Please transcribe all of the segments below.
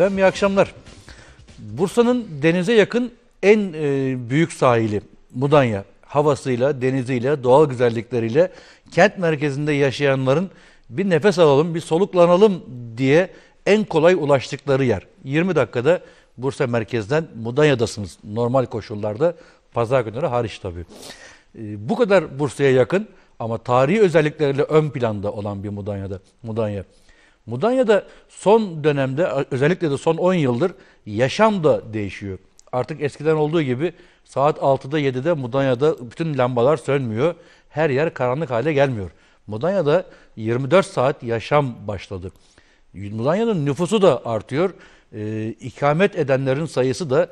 Efendim iyi akşamlar. Bursa'nın denize yakın en e, büyük sahili Mudanya. Havasıyla, deniziyle, doğal güzellikleriyle kent merkezinde yaşayanların bir nefes alalım, bir soluklanalım diye en kolay ulaştıkları yer. 20 dakikada Bursa merkezden Mudanya'dasınız normal koşullarda. Pazar günleri hariç tabii. E, bu kadar Bursa'ya yakın ama tarihi özellikleriyle ön planda olan bir Mudanya'da. Mudanya. Mudanya'da son dönemde özellikle de son 10 yıldır yaşam da değişiyor. Artık eskiden olduğu gibi saat 6'da 7'de Mudanya'da bütün lambalar sönmüyor. Her yer karanlık hale gelmiyor. Mudanya'da 24 saat yaşam başladı. Mudanya'nın nüfusu da artıyor. E, ikamet edenlerin sayısı da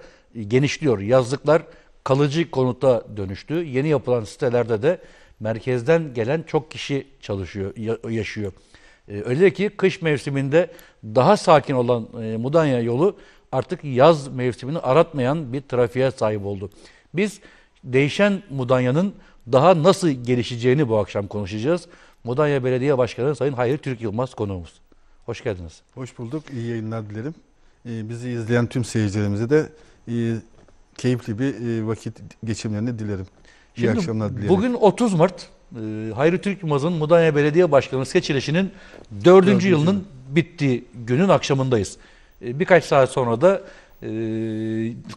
genişliyor. Yazlıklar kalıcı konuta dönüştü. Yeni yapılan sitelerde de merkezden gelen çok kişi çalışıyor, yaşıyor. Ee, öyle ki kış mevsiminde daha sakin olan e, Mudanya yolu artık yaz mevsimini aratmayan bir trafiğe sahip oldu. Biz değişen Mudanya'nın daha nasıl gelişeceğini bu akşam konuşacağız. Mudanya Belediye Başkanı Sayın Hayri Türk Yılmaz konuğumuz. Hoş geldiniz. Hoş bulduk. İyi yayınlar dilerim. Ee, bizi izleyen tüm seyircilerimize de e, keyifli bir e, vakit geçirmelerini dilerim. İyi Şimdi akşamlar dilerim. Bugün 30 Mart ee, Hayri Türk Yılmaz'ın Mudanya Belediye Başkanı seçilişinin dördüncü yılının bittiği günün akşamındayız. Ee, birkaç saat sonra da e,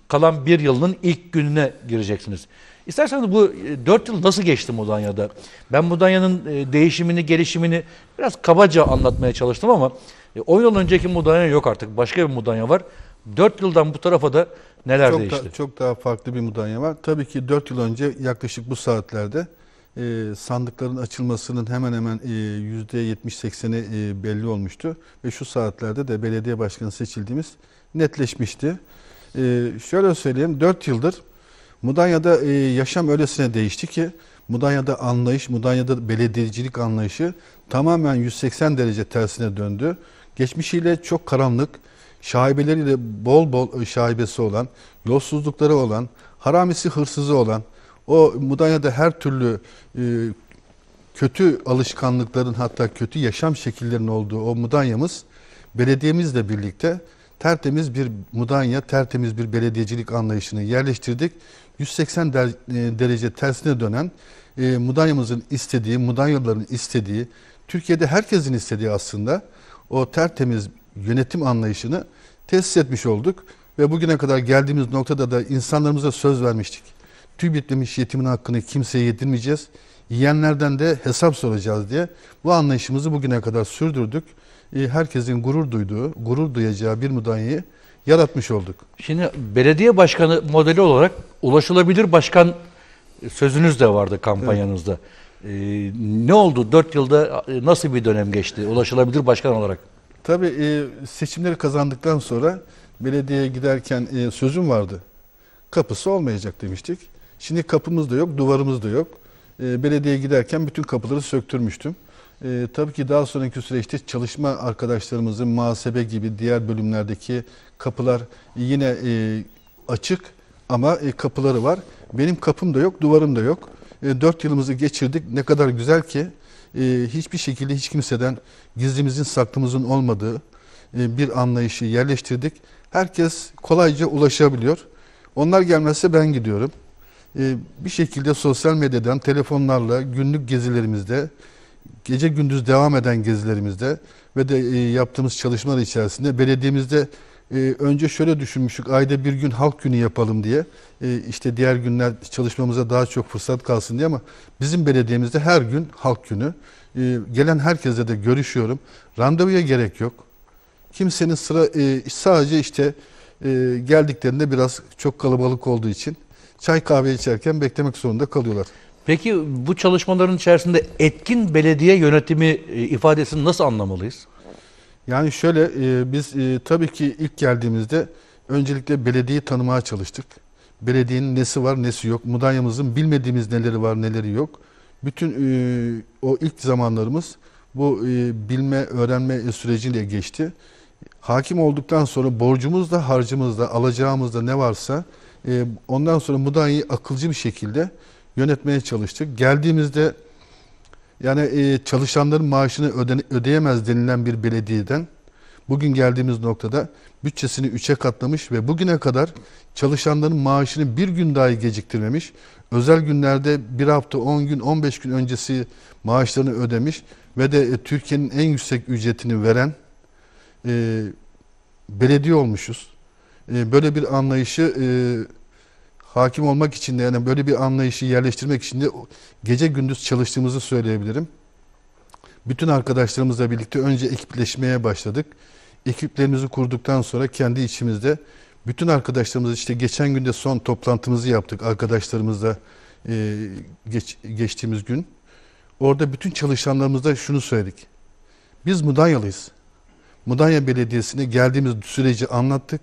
kalan bir yılının ilk gününe gireceksiniz. İsterseniz bu e, dört yıl nasıl geçti Mudanya'da? Ben Mudanya'nın e, değişimini, gelişimini biraz kabaca anlatmaya çalıştım ama 10 yıl önceki Mudanya yok artık. Başka bir Mudanya var. Dört yıldan bu tarafa da neler çok değişti? Da, çok daha farklı bir Mudanya var. Tabii ki dört yıl önce yaklaşık bu saatlerde e, sandıkların açılmasının hemen hemen e, yüzde %70-80'i e, belli olmuştu. Ve şu saatlerde de belediye başkanı seçildiğimiz netleşmişti. E, şöyle söyleyeyim 4 yıldır Mudanya'da e, yaşam öylesine değişti ki Mudanya'da anlayış, Mudanya'da belediyecilik anlayışı tamamen 180 derece tersine döndü. Geçmişiyle çok karanlık, şaibeleriyle bol bol e, şaibesi olan, yolsuzlukları olan, haramisi hırsızı olan, o Mudanya'da her türlü e, kötü alışkanlıkların hatta kötü yaşam şekillerinin olduğu o Mudanya'mız belediyemizle birlikte tertemiz bir Mudanya, tertemiz bir belediyecilik anlayışını yerleştirdik. 180 der, e, derece tersine dönen e, Mudanya'mızın istediği, Mudanyalıların istediği, Türkiye'de herkesin istediği aslında o tertemiz yönetim anlayışını tesis etmiş olduk. Ve bugüne kadar geldiğimiz noktada da insanlarımıza söz vermiştik tüy yetimin hakkını kimseye yedirmeyeceğiz. Yiyenlerden de hesap soracağız diye bu anlayışımızı bugüne kadar sürdürdük. E, herkesin gurur duyduğu, gurur duyacağı bir mudanyayı yaratmış olduk. Şimdi belediye başkanı modeli olarak ulaşılabilir başkan sözünüz de vardı kampanyanızda. Evet. E, ne oldu? dört yılda e, nasıl bir dönem geçti ulaşılabilir başkan olarak? Tabii seçimleri kazandıktan sonra belediyeye giderken sözüm vardı. Kapısı olmayacak demiştik. Şimdi kapımız da yok, duvarımız da yok. E, belediyeye giderken bütün kapıları söktürmüştüm. E, tabii ki daha sonraki süreçte çalışma arkadaşlarımızın muhasebe gibi diğer bölümlerdeki kapılar yine e, açık ama e, kapıları var. Benim kapım da yok, duvarım da yok. E, 4 yılımızı geçirdik. Ne kadar güzel ki e, hiçbir şekilde hiç kimseden gizlimizin saklımızın olmadığı e, bir anlayışı yerleştirdik. Herkes kolayca ulaşabiliyor. Onlar gelmezse ben gidiyorum. Ee, bir şekilde sosyal medyadan, telefonlarla, günlük gezilerimizde, gece gündüz devam eden gezilerimizde ve de e, yaptığımız çalışmalar içerisinde belediyemizde e, önce şöyle düşünmüştük ayda bir gün halk günü yapalım diye e, işte diğer günler çalışmamıza daha çok fırsat kalsın diye ama bizim belediyemizde her gün halk günü gelen herkese de görüşüyorum randevuya gerek yok kimsenin sıra sadece işte geldiklerinde biraz çok kalabalık olduğu için çay kahve içerken beklemek zorunda kalıyorlar. Peki bu çalışmaların içerisinde etkin belediye yönetimi e, ifadesini nasıl anlamalıyız? Yani şöyle e, biz e, tabii ki ilk geldiğimizde öncelikle belediyeyi tanımaya çalıştık. Belediyenin nesi var nesi yok. Mudanya'mızın bilmediğimiz neleri var neleri yok. Bütün e, o ilk zamanlarımız bu e, bilme öğrenme süreciyle geçti. Hakim olduktan sonra borcumuz da harcımız da alacağımız da ne varsa e, ondan sonra Mudanya'yı akılcı bir şekilde yönetmeye çalıştık. Geldiğimizde yani e, çalışanların maaşını öde, ödeyemez denilen bir belediyeden bugün geldiğimiz noktada bütçesini üçe katlamış ve bugüne kadar çalışanların maaşını bir gün dahi geciktirmemiş. Özel günlerde bir hafta, 10 gün, 15 gün öncesi maaşlarını ödemiş ve de e, Türkiye'nin en yüksek ücretini veren e, belediye olmuşuz. Ee, böyle bir anlayışı e, hakim olmak için de yani böyle bir anlayışı yerleştirmek için de gece gündüz çalıştığımızı söyleyebilirim. Bütün arkadaşlarımızla birlikte önce ekipleşmeye başladık. Ekiplerimizi kurduktan sonra kendi içimizde bütün arkadaşlarımız işte geçen günde son toplantımızı yaptık arkadaşlarımızla e, geç, geçtiğimiz gün. Orada bütün çalışanlarımızda şunu söyledik. Biz Mudanyalıyız. Mudanya Belediyesi'ne geldiğimiz süreci anlattık.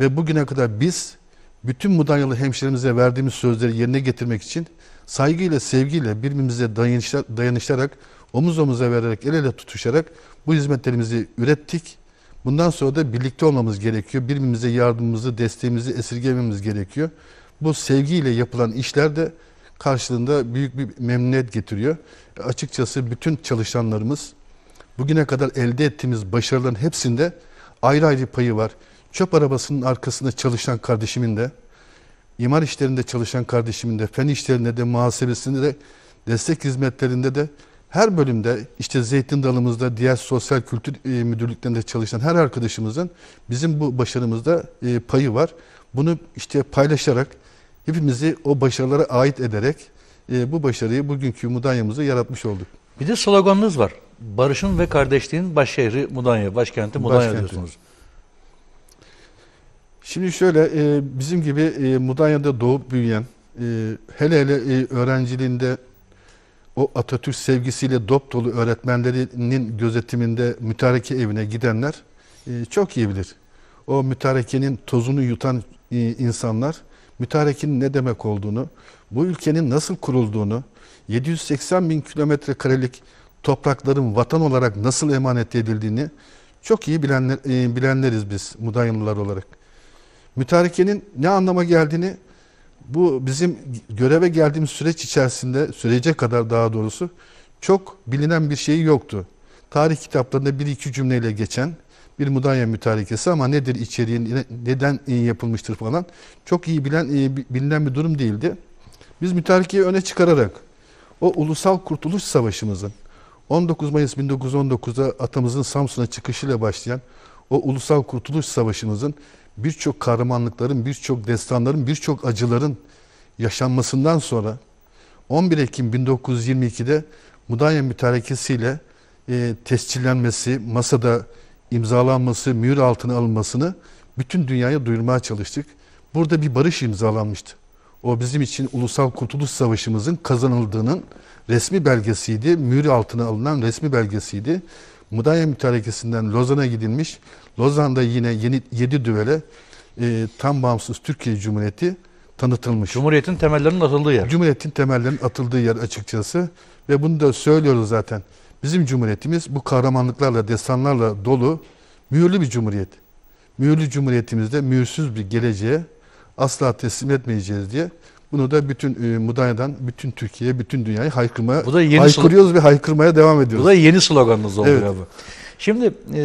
Ve bugüne kadar biz bütün Mudanyalı hemşerimize verdiğimiz sözleri yerine getirmek için saygıyla, sevgiyle birbirimize dayanışarak, omuz omuza vererek, el ele tutuşarak bu hizmetlerimizi ürettik. Bundan sonra da birlikte olmamız gerekiyor. Birbirimize yardımımızı, desteğimizi esirgememiz gerekiyor. Bu sevgiyle yapılan işler de karşılığında büyük bir memnuniyet getiriyor. Açıkçası bütün çalışanlarımız bugüne kadar elde ettiğimiz başarıların hepsinde ayrı ayrı payı var çöp arabasının arkasında çalışan kardeşimin de, imar işlerinde çalışan kardeşimin de, fen işlerinde de, muhasebesinde de, destek hizmetlerinde de, her bölümde işte zeytin dalımızda, diğer sosyal kültür e, müdürlüklerinde çalışan her arkadaşımızın bizim bu başarımızda e, payı var. Bunu işte paylaşarak, hepimizi o başarılara ait ederek e, bu başarıyı bugünkü Mudanya'mızı yaratmış olduk. Bir de sloganınız var. Barışın ve kardeşliğin başşehri Mudanya, başkenti Mudanya başkenti. diyorsunuz. Şimdi şöyle e, bizim gibi e, Mudanya'da doğup büyüyen e, hele hele e, öğrenciliğinde o Atatürk sevgisiyle dop dolu öğretmenlerinin gözetiminde mütareke evine gidenler e, çok iyi bilir. O mütarekenin tozunu yutan e, insanlar mütarekenin ne demek olduğunu, bu ülkenin nasıl kurulduğunu, 780 bin kilometre karelik toprakların vatan olarak nasıl emanet edildiğini çok iyi bilenler, e, bilenleriz biz Mudanyalılar olarak. Mütarekenin ne anlama geldiğini bu bizim göreve geldiğimiz süreç içerisinde, sürece kadar daha doğrusu çok bilinen bir şey yoktu. Tarih kitaplarında bir iki cümleyle geçen bir mudanya mütarekesi ama nedir içeriği, neden yapılmıştır falan çok iyi bilen bilinen bir durum değildi. Biz mütarekeyi öne çıkararak o ulusal kurtuluş savaşımızın 19 Mayıs 1919'da atamızın Samsun'a çıkışıyla başlayan o ulusal kurtuluş savaşımızın birçok kahramanlıkların, birçok destanların, birçok acıların yaşanmasından sonra 11 Ekim 1922'de Mudanya mütarekesiyle e, tescillenmesi, masada imzalanması, mühür altına alınmasını bütün dünyaya duyurmaya çalıştık. Burada bir barış imzalanmıştı. O bizim için Ulusal Kurtuluş Savaşımızın kazanıldığının resmi belgesiydi. Mühür altına alınan resmi belgesiydi. Mudanya Mütarekesi'nden Lozan'a gidilmiş. Lozan'da yine yeni, 7 düvele e, tam bağımsız Türkiye Cumhuriyeti tanıtılmış. Cumhuriyetin temellerinin atıldığı yer. Cumhuriyetin temellerinin atıldığı yer açıkçası. Ve bunu da söylüyoruz zaten. Bizim cumhuriyetimiz bu kahramanlıklarla, destanlarla dolu, mühürlü bir cumhuriyet. Mühürlü cumhuriyetimizde mühürsüz bir geleceğe asla teslim etmeyeceğiz diye bunu da bütün e, Mudanya'dan bütün Türkiye, bütün dünyayı haykırmaya, bu da yeni haykırıyoruz ve haykırmaya devam ediyoruz. Bu da yeni sloganınız oldu evet. abi. Şimdi e,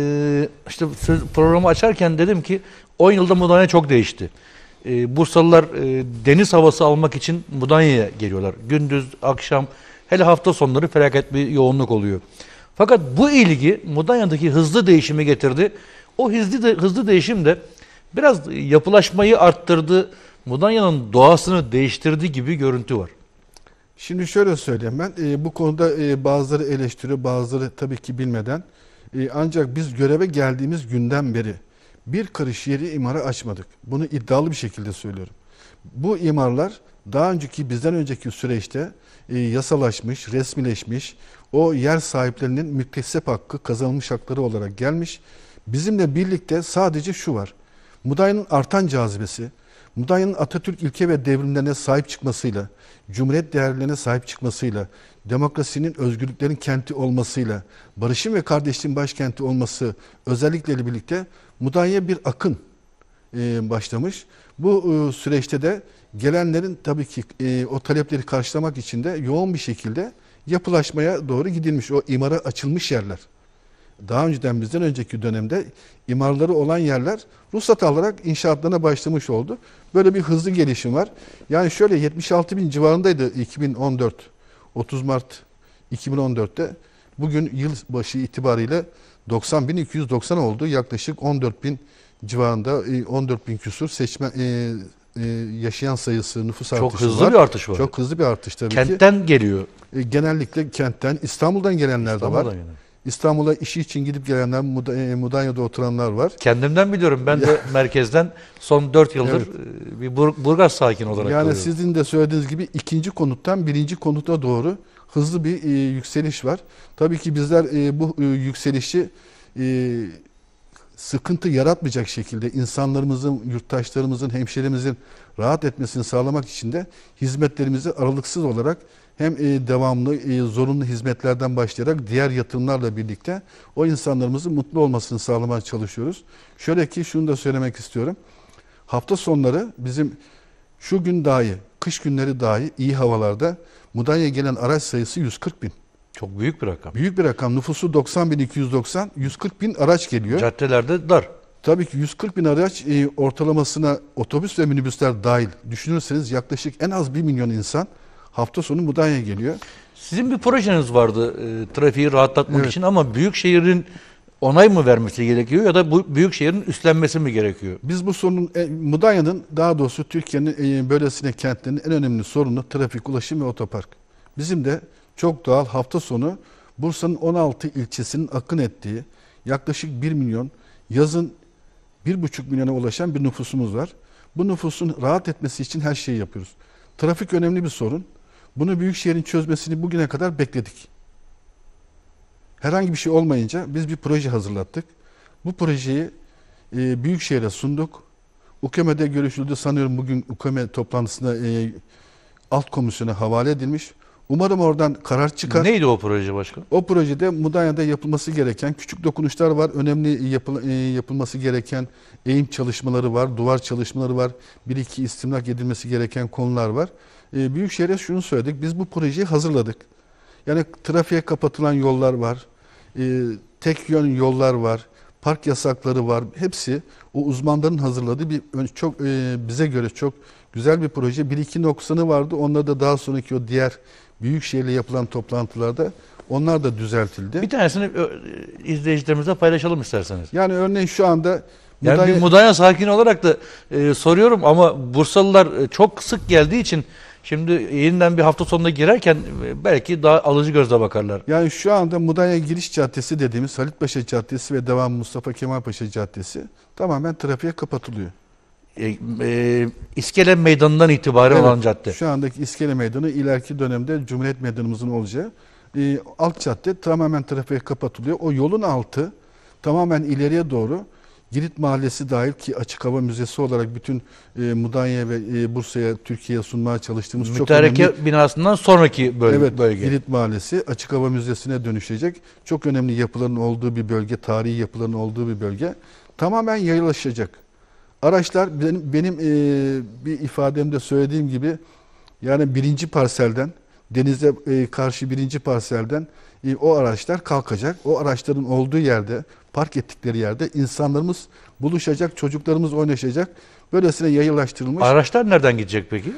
işte söz, programı açarken dedim ki 10 yılda Mudanya çok değişti. E, Bursalılar e, deniz havası almak için Mudanya'ya geliyorlar. Gündüz, akşam, hele hafta sonları felaket bir yoğunluk oluyor. Fakat bu ilgi Mudanya'daki hızlı değişimi getirdi. O hızlı de, hızlı değişim de biraz yapılaşmayı arttırdı Mudanya'nın doğasını değiştirdiği gibi görüntü var. Şimdi şöyle söyleyeyim ben e, bu konuda e, bazıları eleştiriyor bazıları tabii ki bilmeden e, ancak biz göreve geldiğimiz günden beri bir karış yeri imara açmadık. Bunu iddialı bir şekilde söylüyorum. Bu imarlar daha önceki bizden önceki süreçte e, yasalaşmış, resmileşmiş, o yer sahiplerinin müktesip hakkı, kazanılmış hakları olarak gelmiş. Bizimle birlikte sadece şu var. Muday'ın artan cazibesi, Mudanya'nın Atatürk ilke ve devrimlerine sahip çıkmasıyla, cumhuriyet değerlerine sahip çıkmasıyla, demokrasinin özgürlüklerin kenti olmasıyla, barışın ve kardeşliğin başkenti olması özellikle birlikte Mudanya bir akın e, başlamış. Bu e, süreçte de gelenlerin tabii ki e, o talepleri karşılamak için de yoğun bir şekilde yapılaşmaya doğru gidilmiş. O imara açılmış yerler daha önceden bizden önceki dönemde imarları olan yerler ruhsat alarak inşaatlarına başlamış oldu. Böyle bir hızlı gelişim var. Yani şöyle 76 bin civarındaydı 2014 30 Mart 2014'te. Bugün yılbaşı itibariyle 290 oldu. Yaklaşık 14 bin civarında 14 e, bin küsur seçme e, e, yaşayan sayısı nüfus Çok artışı Çok hızlı bir artış var. Çok hızlı bir artış tabii kentten ki. Kentten geliyor. E, genellikle kentten İstanbul'dan gelenler İstanbul'dan de var. Gelen. İstanbul'a işi için gidip gelenler, e, Mudanya'da oturanlar var. Kendimden biliyorum. Ben de merkezden son 4 yıldır evet. E, bir Bur Burgaz sakin olarak Yani görüyorum. sizin de söylediğiniz gibi ikinci konuttan birinci konuta doğru hızlı bir e, yükseliş var. Tabii ki bizler e, bu e, yükselişi e, sıkıntı yaratmayacak şekilde insanlarımızın, yurttaşlarımızın, hemşerimizin rahat etmesini sağlamak için de hizmetlerimizi aralıksız olarak hem e, devamlı e, zorunlu hizmetlerden başlayarak diğer yatırımlarla birlikte o insanlarımızın mutlu olmasını sağlamaya çalışıyoruz. Şöyle ki şunu da söylemek istiyorum. Hafta sonları bizim şu gün dahi, kış günleri dahi iyi havalarda Mudanya'ya gelen araç sayısı 140 bin. Çok büyük bir rakam. Büyük bir rakam. Nüfusu 90 bin 290, 140 bin araç geliyor. Caddelerde dar. Tabii ki 140 bin araç e, ortalamasına otobüs ve minibüsler dahil düşünürseniz yaklaşık en az 1 milyon insan Hafta sonu Mudanya geliyor. Sizin bir projeniz vardı e, trafiği rahatlatmak evet. için ama büyük şehrin onay mı vermesi gerekiyor ya da bu büyük şehrin üstlenmesi mi gerekiyor? Biz bu sorunun e, Mudanya'nın daha doğrusu Türkiye'nin e, böylesine kentlerinin en önemli sorunu trafik, ulaşım ve otopark. Bizim de çok doğal hafta sonu Bursa'nın 16 ilçesinin akın ettiği yaklaşık 1 milyon yazın 1,5 milyona ulaşan bir nüfusumuz var. Bu nüfusun rahat etmesi için her şeyi yapıyoruz. Trafik önemli bir sorun. Bunu Büyükşehir'in çözmesini bugüne kadar bekledik. Herhangi bir şey olmayınca biz bir proje hazırlattık. Bu projeyi e, Büyükşehir'e sunduk. UKM'de görüşüldü. Sanıyorum bugün UKM toplantısında e, alt komisyona havale edilmiş. Umarım oradan karar çıkar. Neydi o proje başkan? O projede Mudanya'da yapılması gereken küçük dokunuşlar var. Önemli e, yapıl e, yapılması gereken eğim çalışmaları var, duvar çalışmaları var. Bir iki istimlak edilmesi gereken konular var e, Büyükşehir'e şunu söyledik. Biz bu projeyi hazırladık. Yani trafiğe kapatılan yollar var. E, tek yön yollar var. Park yasakları var. Hepsi o uzmanların hazırladığı bir çok e, bize göre çok güzel bir proje. Bir iki noksanı vardı. Onları da daha sonraki o diğer Büyükşehir'le yapılan toplantılarda onlar da düzeltildi. Bir tanesini izleyicilerimize paylaşalım isterseniz. Yani örneğin şu anda yani Mudanya... bir Mudanya sakin olarak da e, soruyorum ama Bursalılar e, çok sık geldiği için Şimdi yeniden bir hafta sonuna girerken e, belki daha alıcı gözle bakarlar. Yani şu anda Mudanya Giriş Caddesi dediğimiz Halit Paşa Caddesi ve devam Mustafa Kemal Paşa Caddesi tamamen trafiğe kapatılıyor. E, e, İskele Meydanı'ndan itibaren evet, olan cadde. Şu andaki İskele Meydanı ileriki dönemde Cumhuriyet Meydanımızın olacağı e, alt cadde tamamen trafiğe kapatılıyor. O yolun altı tamamen ileriye doğru Girit Mahallesi dahil ki açık hava müzesi olarak bütün e, Mudanya ve e, Bursa'ya, Türkiye'ye sunmaya çalıştığımız Mütareke çok önemli. binasından sonraki bölge. Evet, bölge. Girit Mahallesi açık hava müzesine dönüşecek. Çok önemli yapıların olduğu bir bölge, tarihi yapıların olduğu bir bölge. Tamamen yayılaşacak. Araçlar benim, benim e, bir ifademde söylediğim gibi yani birinci parselden denize e, karşı birinci parselden e, o araçlar kalkacak. O araçların olduğu yerde park ettikleri yerde insanlarımız buluşacak, çocuklarımız oynayacak. Böylesine yayılaştırılmış. Araçlar nereden gidecek peki?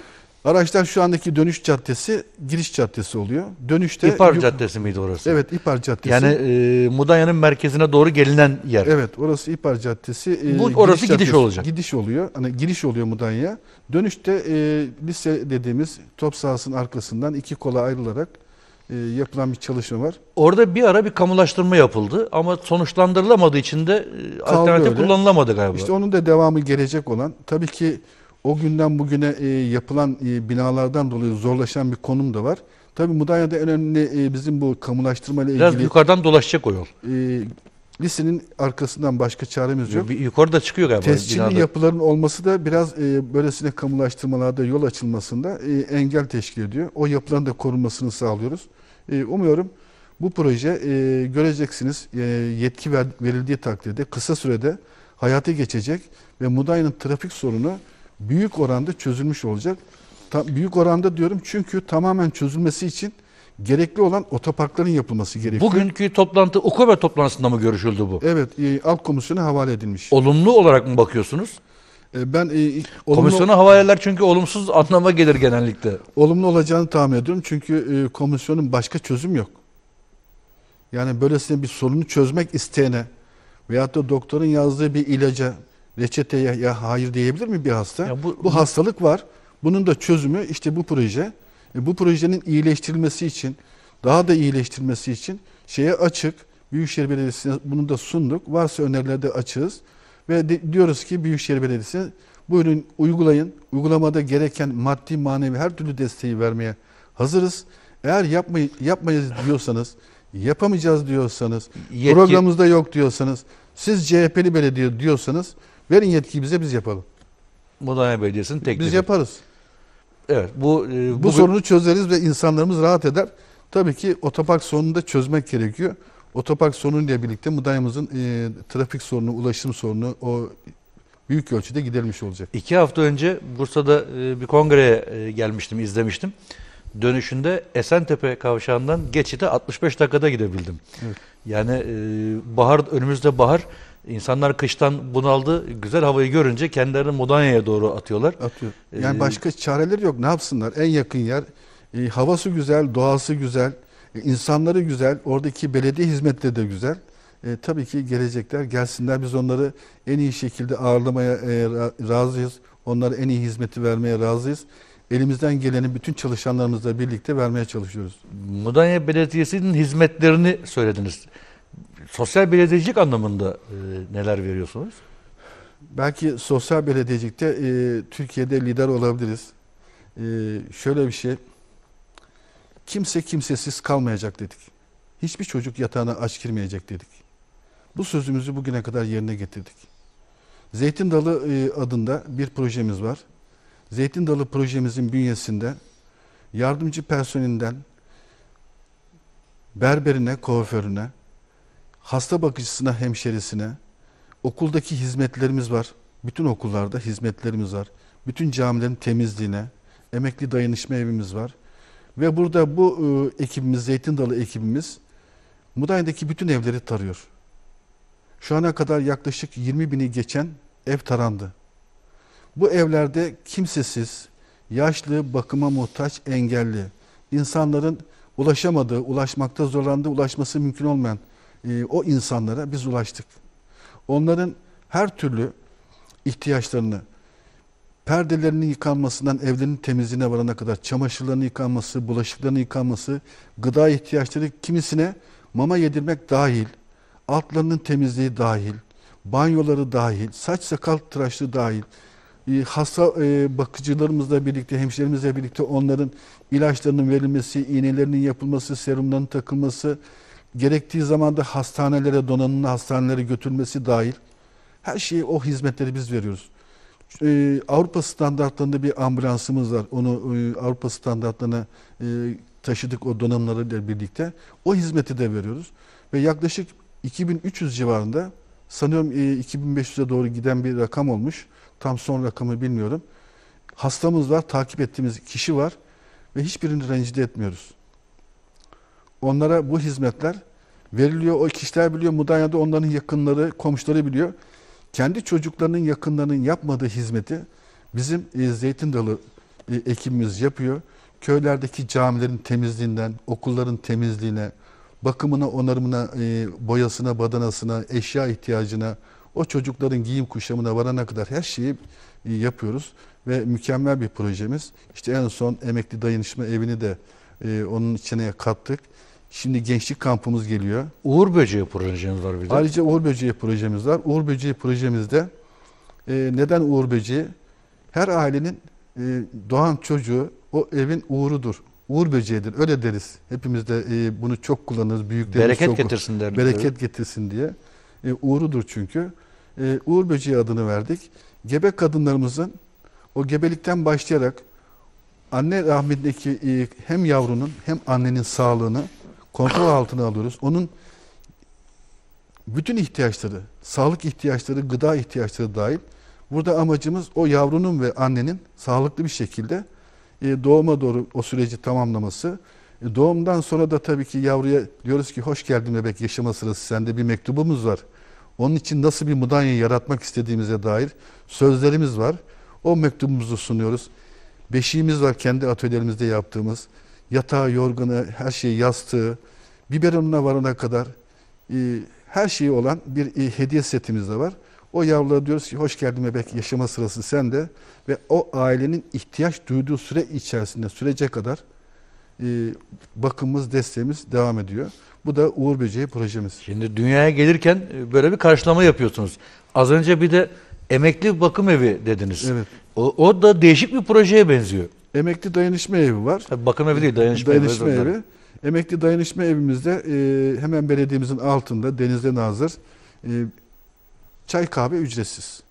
Araçlar şu andaki dönüş caddesi, giriş caddesi oluyor. Dönüşte İpar Caddesi miydi orası? Evet, İpar Caddesi. Yani e, Mudanya'nın merkezine doğru gelinen yer. Evet, orası İpar Caddesi. E, Bu orası gidiş, gidiş olacak. Gidiş oluyor. Hani giriş oluyor Mudanya'ya. Dönüşte e, lise dediğimiz top sahasının arkasından iki kola ayrılarak e, yapılan bir çalışma var. Orada bir ara bir kamulaştırma yapıldı ama sonuçlandırılamadığı için de e, alternatif öyle. kullanılamadı galiba. İşte onun da devamı gelecek olan tabii ki o günden bugüne e, yapılan e, binalardan dolayı zorlaşan bir konum da var. Tabii Mudanya'da en önemli e, bizim bu kamulaştırma ile ilgili... Biraz yukarıdan dolaşacak o yol. E, lisenin arkasından başka çaremiz yok. Yukarıda çıkıyor galiba. Tescilli yapıların olması da biraz e, böylesine kamulaştırmalarda yol açılmasında e, engel teşkil ediyor. O yapıların da korunmasını sağlıyoruz. E, umuyorum bu proje e, göreceksiniz e, yetki ver, verildiği takdirde kısa sürede hayata geçecek ve Mudayın trafik sorunu büyük oranda çözülmüş olacak. Ta, büyük oranda diyorum çünkü tamamen çözülmesi için gerekli olan otoparkların yapılması gerekiyor. Bugünkü toplantı UKOBE toplantısında mı görüşüldü bu? Evet, e, alt komisyona havale edilmiş. Olumlu olarak mı bakıyorsunuz? E, ben e, olumlu, Komisyona havaleler çünkü olumsuz anlama gelir genellikle. olumlu olacağını tahmin ediyorum. Çünkü e, komisyonun başka çözüm yok. Yani böylesine bir sorunu çözmek isteyene veyahut da doktorun yazdığı bir ilaca reçeteye ya hayır diyebilir mi bir hasta? Ya bu- bu hastalık var. Bunun da çözümü işte bu proje. E, bu projenin iyileştirilmesi için, daha da iyileştirilmesi için şeye açık. Büyükşehir Belediyesi'ne bunu da sunduk. Varsa önerilerde açığız. Ve de, diyoruz ki Büyükşehir Belediyesi buyurun uygulayın. Uygulamada gereken maddi manevi her türlü desteği vermeye hazırız. Eğer yapmayı, yapmayız diyorsanız, yapamayacağız diyorsanız, Yetki... programımızda yok diyorsanız, siz CHP'li belediye diyorsanız verin yetkiyi bize biz yapalım. Mudanya Belediyesi'nin teklifi. Biz yaparız. Evet, bu e, bugün... bu sorunu çözeriz ve insanlarımız rahat eder. Tabii ki otopark sorununu da çözmek gerekiyor. Otopark sorunuyla birlikte mudayımızın e, trafik sorunu, ulaşım sorunu o büyük ölçüde giderilmiş olacak. İki hafta önce Bursa'da e, bir kongreye e, gelmiştim, izlemiştim dönüşünde Esentepe kavşağından geçide 65 dakikada gidebildim. Evet. Yani e, bahar önümüzde bahar. İnsanlar kıştan bunaldı. Güzel havayı görünce kendilerini Mudanya'ya doğru atıyorlar. Atıyor. E, yani ee, başka çareleri yok. Ne yapsınlar? En yakın yer e, havası güzel, doğası güzel, e, insanları güzel, oradaki belediye hizmetleri de güzel. E, tabii ki gelecekler, gelsinler. Biz onları en iyi şekilde ağırlamaya e, razıyız. Onlara en iyi hizmeti vermeye razıyız elimizden gelenin bütün çalışanlarımızla birlikte vermeye çalışıyoruz. Mudanya Belediyesi'nin hizmetlerini söylediniz. Sosyal belediyecilik anlamında e, neler veriyorsunuz? Belki sosyal belediyecilikte e, Türkiye'de lider olabiliriz. E, şöyle bir şey, kimse kimsesiz kalmayacak dedik. Hiçbir çocuk yatağına aç girmeyecek dedik. Bu sözümüzü bugüne kadar yerine getirdik. Zeytin Dalı e, adında bir projemiz var. Zeytin Dalı projemizin bünyesinde yardımcı personelinden berberine, kuaförüne, hasta bakıcısına, hemşerisine, okuldaki hizmetlerimiz var. Bütün okullarda hizmetlerimiz var. Bütün camilerin temizliğine, emekli dayanışma evimiz var. Ve burada bu e, ekibimiz, Zeytin Dalı ekibimiz Mudanya'daki bütün evleri tarıyor. Şu ana kadar yaklaşık 20 bini geçen ev tarandı. Bu evlerde kimsesiz, yaşlı, bakıma muhtaç, engelli, insanların ulaşamadığı, ulaşmakta zorlandığı, ulaşması mümkün olmayan e, o insanlara biz ulaştık. Onların her türlü ihtiyaçlarını, perdelerinin yıkanmasından evlerinin temizliğine varana kadar çamaşırlarının yıkanması, bulaşıklarının yıkanması, gıda ihtiyaçları kimisine mama yedirmek dahil, altlarının temizliği dahil, banyoları dahil, saç sakal tıraşlı dahil, ee, hasta e, bakıcılarımızla birlikte, hemşirelerimizle birlikte onların ilaçlarının verilmesi, iğnelerinin yapılması, serumların takılması, gerektiği zaman da hastanelere, donanımlı hastanelere götürülmesi dahil her şeyi o hizmetleri biz veriyoruz. Ee, Avrupa standartlarında bir ambulansımız var. Onu e, Avrupa standartlarına e, taşıdık o donanımlarıyla birlikte. O hizmeti de veriyoruz. Ve yaklaşık 2300 civarında sanıyorum 2500'e doğru giden bir rakam olmuş. Tam son rakamı bilmiyorum. Hastamız var, takip ettiğimiz kişi var ve hiçbirini rencide etmiyoruz. Onlara bu hizmetler veriliyor. O kişiler biliyor. Mudanya'da onların yakınları, komşuları biliyor. Kendi çocuklarının yakınlarının yapmadığı hizmeti bizim e, Zeytin Dalı e, ekibimiz yapıyor. Köylerdeki camilerin temizliğinden, okulların temizliğine, bakımına, onarımına, e, boyasına, badanasına, eşya ihtiyacına, o çocukların giyim kuşamına varana kadar her şeyi e, yapıyoruz ve mükemmel bir projemiz. İşte en son emekli dayanışma evini de e, onun içine kattık. Şimdi gençlik kampımız geliyor. Uğur Böceği projemiz var bir de. Ayrıca Uğur Böceği projemiz var. Uğur Böceği projemizde e, neden Uğur Böceği? Her ailenin e, doğan çocuğu o evin uğurudur. Uğur böceğidir. Öyle deriz. Hepimiz de e, bunu çok kullanırız. Büyüklerimiz Bereket çok, getirsin derler. Bereket getirsin diye e, uğrudur çünkü. E, uğur böceği adını verdik. Gebe kadınlarımızın o gebelikten başlayarak anne rahmindeki e, hem yavrunun hem annenin sağlığını kontrol altına alıyoruz. Onun bütün ihtiyaçları, sağlık ihtiyaçları, gıda ihtiyaçları dahil. Burada amacımız o yavrunun ve annenin sağlıklı bir şekilde e, doğuma doğru o süreci tamamlaması. E, doğumdan sonra da tabii ki yavruya diyoruz ki hoş geldin bebek yaşama sırası sende bir mektubumuz var. Onun için nasıl bir Mudanya yaratmak istediğimize dair sözlerimiz var. O mektubumuzu sunuyoruz. Beşiğimiz var kendi atölyemizde yaptığımız. Yatağı, yorganı, her şeyi yastığı, biberonuna varana kadar e, her şeyi olan bir e, hediye setimiz de var. O yavrulara diyoruz ki hoş geldin bebek yaşama sırası sende ve o ailenin ihtiyaç duyduğu süre içerisinde sürece kadar e, bakımımız, desteğimiz devam ediyor. Bu da Uğur Böceği projemiz. Şimdi dünyaya gelirken e, böyle bir karşılama yapıyorsunuz. Az önce bir de emekli bakım evi dediniz. Evet. O, o da değişik bir projeye benziyor. Emekli dayanışma evi var. Tabii bakım evi değil dayanışma, dayanışma evi. evi. Emekli dayanışma evimizde e, hemen belediyemizin altında denize nazır e, çay kahve ücretsiz.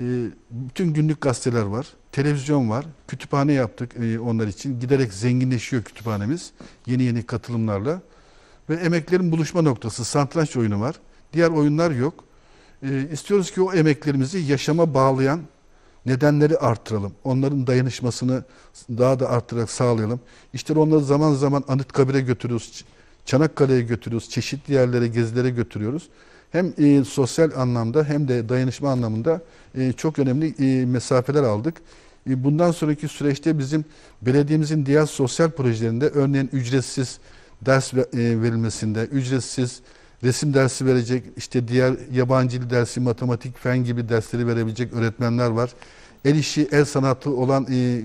Ee, bütün günlük gazeteler var, televizyon var, kütüphane yaptık e, onlar için. Giderek zenginleşiyor kütüphanemiz yeni yeni katılımlarla. Ve emeklerin buluşma noktası, satranç oyunu var. Diğer oyunlar yok. Ee, istiyoruz ki o emeklerimizi yaşama bağlayan nedenleri arttıralım. Onların dayanışmasını daha da arttırarak sağlayalım. İşte onları zaman zaman Anıtkabir'e götürüyoruz, Çanakkale'ye götürüyoruz, çeşitli yerlere, gezilere götürüyoruz hem e, sosyal anlamda hem de dayanışma anlamında e, çok önemli e, mesafeler aldık. E, bundan sonraki süreçte bizim belediyemizin diğer sosyal projelerinde örneğin ücretsiz ders ver, e, verilmesinde, ücretsiz resim dersi verecek, işte diğer yabancı dil dersi, matematik, fen gibi dersleri verebilecek öğretmenler var. El işi, el sanatı olan e,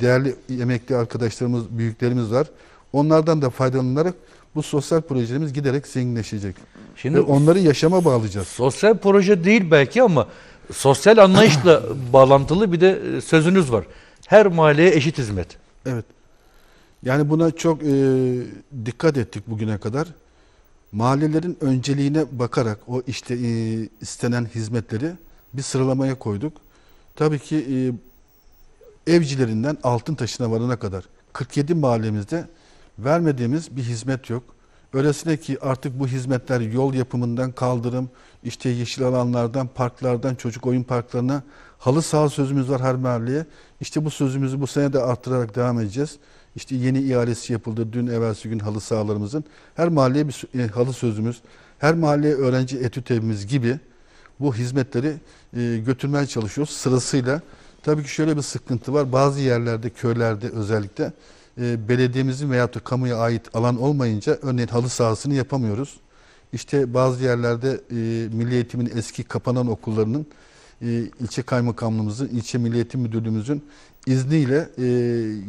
değerli emekli arkadaşlarımız, büyüklerimiz var. Onlardan da faydalanarak bu sosyal projelerimiz giderek zenginleşecek. Şimdi Ve onları yaşama bağlayacağız. Sosyal proje değil belki ama sosyal anlayışla bağlantılı bir de e, sözünüz var. Her mahalleye eşit hizmet. Evet. Yani buna çok e, dikkat ettik bugüne kadar. Mahallelerin önceliğine bakarak o işte e, istenen hizmetleri bir sıralamaya koyduk. Tabii ki e, evcilerinden altın taşına varana kadar 47 mahallemizde vermediğimiz bir hizmet yok. Öylesine ki artık bu hizmetler yol yapımından kaldırım, işte yeşil alanlardan, parklardan, çocuk oyun parklarına halı saha sözümüz var her mahalleye. İşte bu sözümüzü bu sene de arttırarak devam edeceğiz. İşte yeni ihalesi yapıldı dün evvelsi gün halı sahalarımızın. Her mahalleye bir e, halı sözümüz, her mahalleye öğrenci etüt evimiz gibi bu hizmetleri e, götürmeye çalışıyoruz sırasıyla. Tabii ki şöyle bir sıkıntı var. Bazı yerlerde, köylerde özellikle e, belediyemizin veyahut da kamuya ait alan olmayınca örneğin halı sahasını yapamıyoruz. İşte bazı yerlerde e, Milli Eğitim'in eski kapanan okullarının e, ilçe kaymakamlığımızın, ilçe Milli Eğitim Müdürlüğümüzün izniyle e,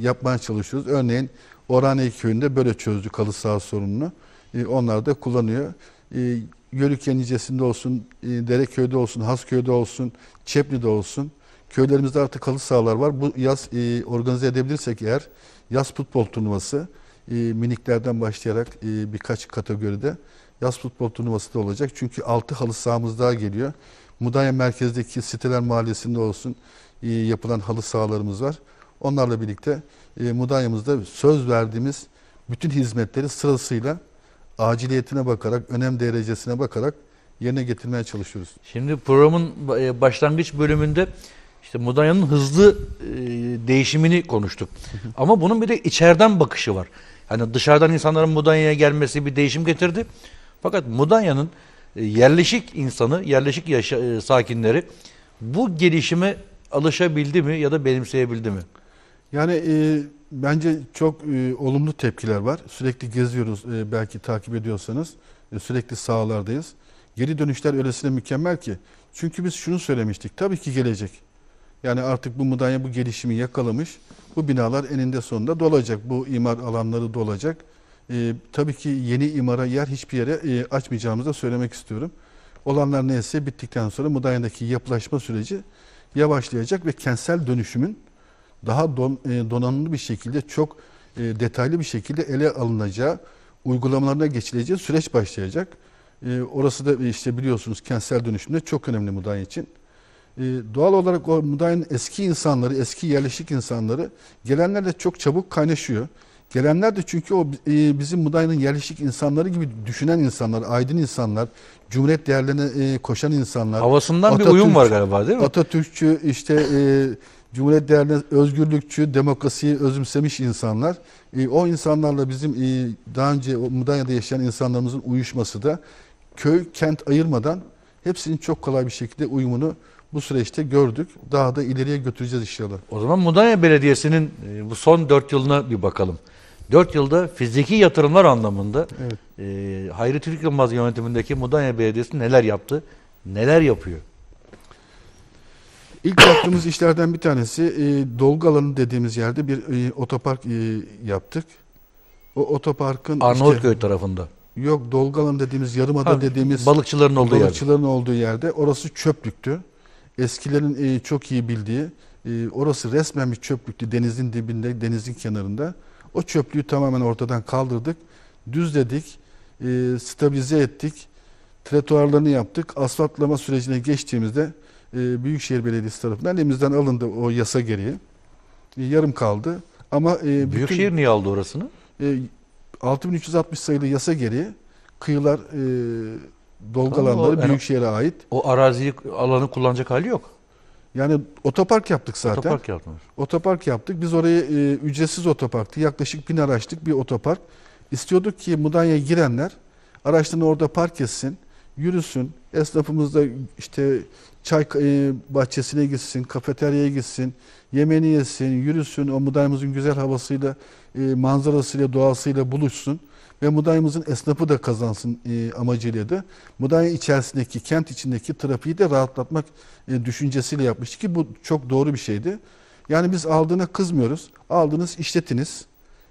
yapmaya çalışıyoruz. Örneğin Orhaniye köyünde böyle çözdük halı saha sorununu. E, onlar da kullanıyor. E, Yörükyen ilçesinde olsun, e, Dereköy'de olsun, Hasköy'de olsun, Çepni'de olsun. Köylerimizde artık halı sahalar var. Bu yaz e, organize edebilirsek eğer yaz futbol turnuvası e, miniklerden başlayarak e, birkaç kategoride yaz futbol turnuvası da olacak. Çünkü 6 halı sahamız daha geliyor. Mudanya merkezdeki siteler mahallesinde olsun e, yapılan halı sahalarımız var. Onlarla birlikte e, Mudanya'mızda söz verdiğimiz bütün hizmetleri sırasıyla aciliyetine bakarak, önem derecesine bakarak yerine getirmeye çalışıyoruz. Şimdi programın e, başlangıç bölümünde işte Mudanya'nın hızlı e, değişimini konuştuk. Ama bunun bir de içeriden bakışı var. Yani dışarıdan insanların Mudanya'ya gelmesi bir değişim getirdi. Fakat Mudanya'nın e, yerleşik insanı, yerleşik yaşa, e, sakinleri bu gelişime alışabildi mi ya da benimseyebildi mi? Yani e, bence çok e, olumlu tepkiler var. Sürekli geziyoruz e, belki takip ediyorsanız. E, sürekli sahalardayız. Geri dönüşler öylesine mükemmel ki. Çünkü biz şunu söylemiştik. Tabii ki gelecek. Yani artık bu Mudanya bu gelişimi yakalamış. Bu binalar eninde sonunda dolacak. Bu imar alanları dolacak. Ee, tabii ki yeni imara yer hiçbir yere e, açmayacağımızı da söylemek istiyorum. Olanlar neyse bittikten sonra Mudanya'daki yapılaşma süreci yavaşlayacak ve kentsel dönüşümün daha don, e, donanımlı bir şekilde çok e, detaylı bir şekilde ele alınacağı, uygulamalarına geçileceği süreç başlayacak. E, orası da e, işte biliyorsunuz kentsel dönüşümde çok önemli Mudanya için. Ee, doğal olarak o Muday'ın eski insanları, eski yerleşik insanları gelenlerle çok çabuk kaynaşıyor. Gelenler de çünkü o e, bizim Muday'ın yerleşik insanları gibi düşünen insanlar, aydın insanlar, cumhuriyet değerlerine e, koşan insanlar. Havasından bir uyum var galiba değil mi? Atatürkçü, işte e, cumhuriyet değerlerine özgürlükçü, demokrasiyi özümsemiş insanlar. E, o insanlarla bizim daha önce Mudanya'da yaşayan insanlarımızın uyuşması da köy, kent ayırmadan hepsinin çok kolay bir şekilde uyumunu bu süreçte gördük. Daha da ileriye götüreceğiz inşallah. O zaman Mudanya Belediyesi'nin e, bu son 4 yılına bir bakalım. 4 yılda fiziki yatırımlar anlamında evet. e, Hayri Türk Yılmaz yönetimindeki Mudanya Belediyesi neler yaptı, neler yapıyor? İlk yaptığımız işlerden bir tanesi e, dolgu alanı dediğimiz yerde bir e, otopark e, yaptık. O otoparkın Arnavutköy işte, tarafında. Yok dolgu alanı dediğimiz yarımada dediğimiz balıkçıların olduğu balıkçıların yerde. olduğu yerde orası çöplüktü eskilerin e, çok iyi bildiği e, orası resmen bir çöplüktü denizin dibinde denizin kenarında o çöplüğü tamamen ortadan kaldırdık düzledik e, stabilize ettik tretuarlarını yaptık asfaltlama sürecine geçtiğimizde e, Büyükşehir Belediyesi tarafından elimizden alındı o yasa gereği e, yarım kaldı ama e, bütün, Büyükşehir niye aldı orasını? E, 6360 sayılı yasa gereği kıyılar e, Dolgu Tabii alanları yani- Büyükşehir'e ait. O arazi alanı kullanacak hali yok. Yani otopark yaptık zaten. Otopark yaptılar. Otopark yaptık. Biz orayı e, ücretsiz otoparktı. Yaklaşık bin araçlık bir otopark. İstiyorduk ki Mudanya'ya girenler araçlarını orada park etsin, yürüsün. Esnafımız da işte çay e, bahçesine gitsin, kafeteryaya gitsin, yemeğini yesin, yürüsün. O Mudanya'mızın güzel havasıyla, e, manzarasıyla, doğasıyla buluşsun ve mudayımızın esnafı da kazansın e, amacıyla da Mudanya içerisindeki, kent içindeki trafiği de rahatlatmak e, düşüncesiyle yapmıştı ki bu çok doğru bir şeydi. Yani biz aldığına kızmıyoruz. Aldınız işletiniz.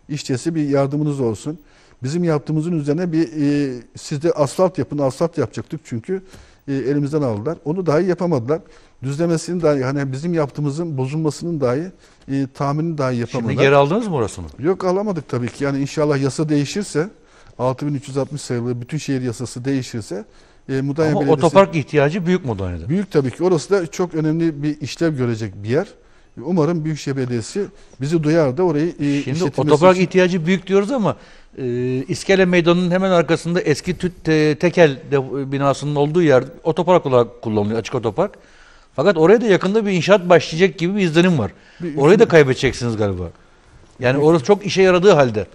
İşçesi bir yardımınız olsun. Bizim yaptığımızın üzerine bir e, siz de asfalt yapın. Asfalt yapacaktık çünkü e, elimizden aldılar. Onu dahi yapamadılar. Düzlemesinin dahi hani bizim yaptığımızın bozulmasının dahi e, tahminini dahi yapamadılar. Şimdi geri aldınız mı orasını? Yok alamadık tabii ki. Yani inşallah yasa değişirse 6360 sayılı bütün şehir yasası değişirse e, Mudanya Ama Belediyesi... otopark ihtiyacı büyük Mudanya'da. Büyük tabii ki. Orası da çok önemli bir işlev görecek bir yer. Umarım Büyükşehir Belediyesi bizi duyar da orayı e, Şimdi otopark için... ihtiyacı büyük diyoruz ama e, İskele Meydanı'nın hemen arkasında eski tüt, te, tekel de, e, binasının olduğu yer otopark olarak kullanılıyor açık otopark. Fakat oraya da yakında bir inşaat başlayacak gibi bir izlenim var. Bir, Orayı da kaybedeceksiniz galiba. Yani orası çok işe yaradığı halde.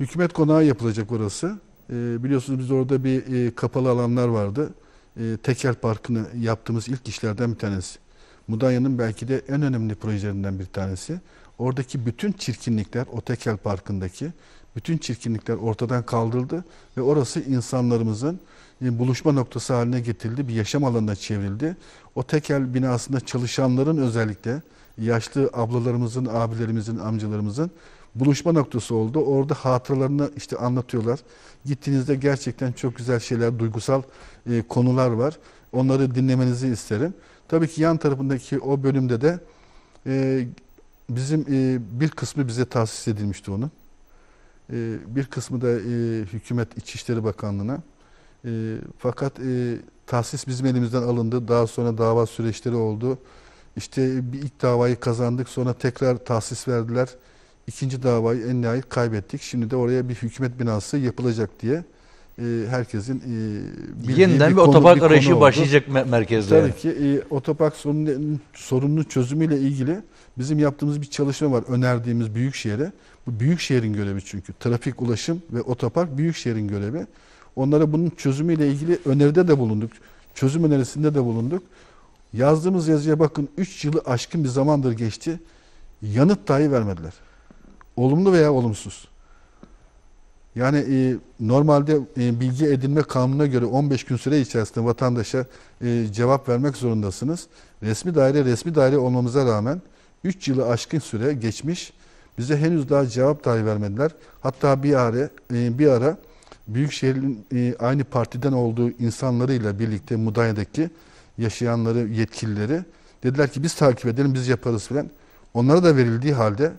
Hükümet konağı yapılacak orası. E, biliyorsunuz biz orada bir e, kapalı alanlar vardı. E, tekel parkını yaptığımız ilk işlerden bir tanesi. Mudanya'nın belki de en önemli projelerinden bir tanesi. Oradaki bütün çirkinlikler, o tekel parkındaki bütün çirkinlikler ortadan kaldırıldı ve orası insanlarımızın e, buluşma noktası haline getirildi, bir yaşam alanına çevrildi. O tekel binasında çalışanların özellikle yaşlı ablalarımızın, abilerimizin, amcalarımızın buluşma noktası oldu. Orada hatıralarını işte anlatıyorlar. Gittiğinizde gerçekten çok güzel şeyler, duygusal e, konular var. Onları dinlemenizi isterim. Tabii ki yan tarafındaki o bölümde de e, bizim e, bir kısmı bize tahsis edilmişti onun. E, bir kısmı da e, Hükümet İçişleri Bakanlığı'na. E, fakat e, tahsis bizim elimizden alındı. Daha sonra dava süreçleri oldu. İşte bir ilk davayı kazandık. Sonra tekrar tahsis verdiler ikinci davayı en nihayet kaybettik. Şimdi de oraya bir hükümet binası yapılacak diye e, herkesin e, bildiği Yeniden bir, bir konu, bir arayışı oldu. başlayacak merkezde. Tabii ki e, otopark sorunun, sorunun çözümüyle ilgili bizim yaptığımız bir çalışma var önerdiğimiz büyük şehre Bu büyük şehrin görevi çünkü. Trafik, ulaşım ve otopark büyük şehrin görevi. Onlara bunun çözümüyle ilgili öneride de bulunduk. Çözüm önerisinde de bulunduk. Yazdığımız yazıya bakın 3 yılı aşkın bir zamandır geçti. Yanıt dahi vermediler. Olumlu veya olumsuz. Yani e, normalde e, bilgi edinme kanununa göre 15 gün süre içerisinde vatandaşa e, cevap vermek zorundasınız. Resmi daire resmi daire olmamıza rağmen 3 yılı aşkın süre geçmiş. Bize henüz daha cevap dahi vermediler. Hatta bir ara e, bir ara Büyükşehir'in e, aynı partiden olduğu insanlarıyla birlikte Mudanya'daki yaşayanları, yetkilileri dediler ki biz takip edelim, biz yaparız filan. Onlara da verildiği halde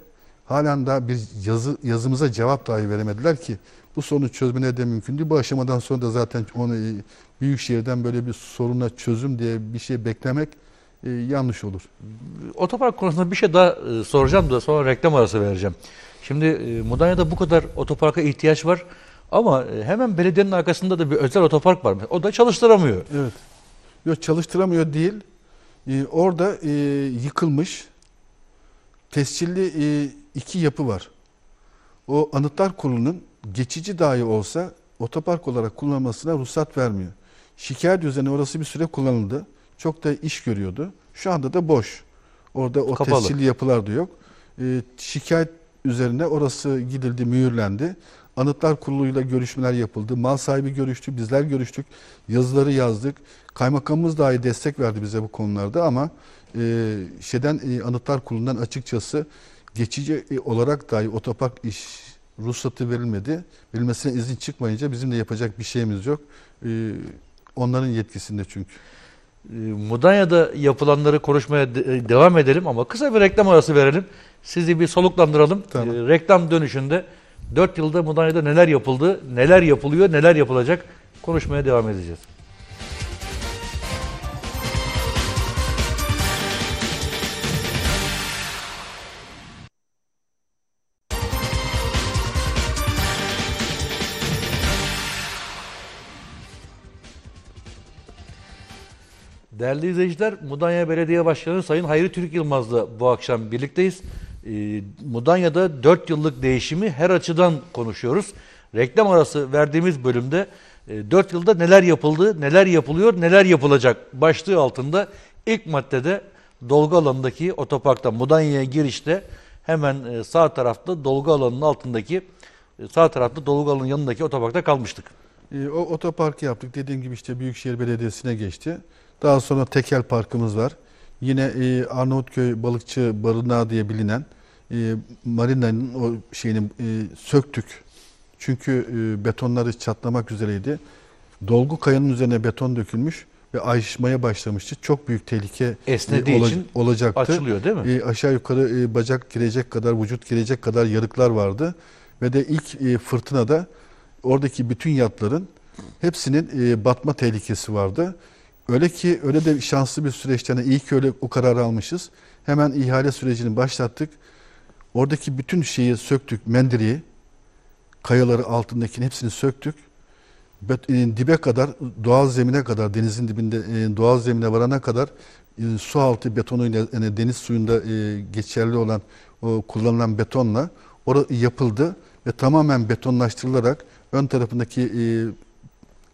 Halen daha bir yazı, yazımıza cevap dahi veremediler ki bu sorunu çözme de mümkün değil. Bu aşamadan sonra da zaten onu e, büyük şehirden böyle bir soruna çözüm diye bir şey beklemek e, yanlış olur. Otopark konusunda bir şey daha e, soracağım da sonra reklam arası vereceğim. Şimdi e, Mudanya'da bu kadar otoparka ihtiyaç var ama e, hemen belediyenin arkasında da bir özel otopark var. O da çalıştıramıyor. Evet. Yok çalıştıramıyor değil. E, orada e, yıkılmış tescilli e, iki yapı var. O anıtlar kurulunun geçici dahi olsa otopark olarak kullanmasına ruhsat vermiyor. Şikayet üzerine orası bir süre kullanıldı. Çok da iş görüyordu. Şu anda da boş. Orada o Kapalı. tescilli yapılar da yok. Ee, şikayet üzerine orası gidildi, mühürlendi. Anıtlar kuruluyla görüşmeler yapıldı. Mal sahibi görüştü, bizler görüştük. Yazıları yazdık. Kaymakamımız dahi destek verdi bize bu konularda ama e, şeyden e, anıtlar kurulundan açıkçası geçici e, olarak dahi otopark iş ruhsatı verilmedi. Verilmesine izin çıkmayınca bizim de yapacak bir şeyimiz yok. Ee, onların yetkisinde çünkü. E, Mudanya'da yapılanları konuşmaya de e, devam edelim ama kısa bir reklam arası verelim. Sizi bir soluklandıralım. Tamam. E, reklam dönüşünde 4 yılda Mudanya'da neler yapıldı, neler yapılıyor, neler yapılacak konuşmaya devam edeceğiz. Değerli izleyiciler, Mudanya Belediye Başkanı Sayın Hayri Türk Yılmaz'la bu akşam birlikteyiz. Ee, Mudanya'da 4 yıllık değişimi her açıdan konuşuyoruz. Reklam arası verdiğimiz bölümde e, 4 yılda neler yapıldı, neler yapılıyor, neler yapılacak başlığı altında ilk maddede dolgu alanındaki otoparkta Mudanya'ya girişte hemen e, sağ tarafta dolgu alanının altındaki e, sağ tarafta dolgu alanının yanındaki otoparkta kalmıştık. E, o otoparkı yaptık. Dediğim gibi işte Büyükşehir Belediyesi'ne geçti. Daha sonra tekel parkımız var. Yine e, Arnavutköy Balıkçı Barınağı diye bilinen e, marinanın o şeyini e, söktük. Çünkü e, betonları çatlamak üzereydi. Dolgu kayanın üzerine beton dökülmüş ve ayrışmaya başlamıştı. Çok büyük tehlike e, Esnediği e, ola, için olacaktı. açılıyor değil mi? E, aşağı yukarı e, bacak girecek kadar, vücut girecek kadar yarıklar vardı. Ve de ilk e, fırtınada oradaki bütün yatların hepsinin e, batma tehlikesi vardı. Öyle ki öyle de şanslı bir süreçten iyi ki öyle o kararı almışız. Hemen ihale sürecini başlattık. Oradaki bütün şeyi söktük, mendiriyi, kayaları altındakinin hepsini söktük. E, dibe kadar, doğal zemine kadar, denizin dibinde e, doğal zemine varana kadar e, su altı betonuyla, yani deniz suyunda geçerli olan, o kullanılan betonla orası yapıldı ve tamamen betonlaştırılarak ön tarafındaki